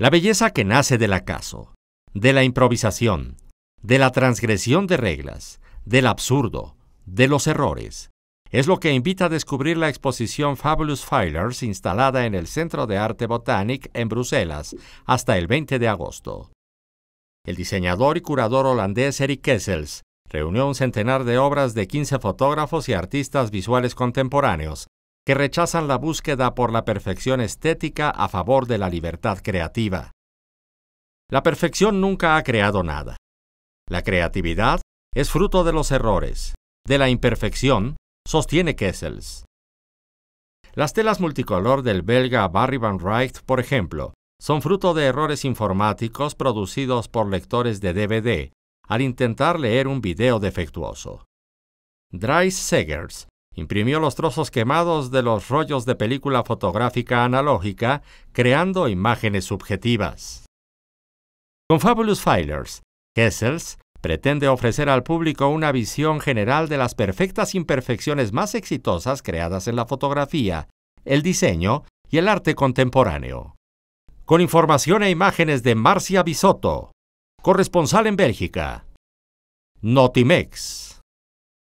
La belleza que nace del acaso, de la improvisación, de la transgresión de reglas, del absurdo, de los errores, es lo que invita a descubrir la exposición Fabulous Filers instalada en el Centro de Arte Botanic en Bruselas hasta el 20 de agosto. El diseñador y curador holandés Eric Kessels reunió un centenar de obras de 15 fotógrafos y artistas visuales contemporáneos que rechazan la búsqueda por la perfección estética a favor de la libertad creativa. La perfección nunca ha creado nada. La creatividad es fruto de los errores, de la imperfección, sostiene Kessels. Las telas multicolor del belga Barry van Wright, por ejemplo, son fruto de errores informáticos producidos por lectores de DVD al intentar leer un video defectuoso. Dries Segers Imprimió los trozos quemados de los rollos de película fotográfica analógica, creando imágenes subjetivas. Con Fabulous Filers, Kessels pretende ofrecer al público una visión general de las perfectas imperfecciones más exitosas creadas en la fotografía, el diseño y el arte contemporáneo. Con información e imágenes de Marcia Bisotto, corresponsal en Bélgica. Notimex.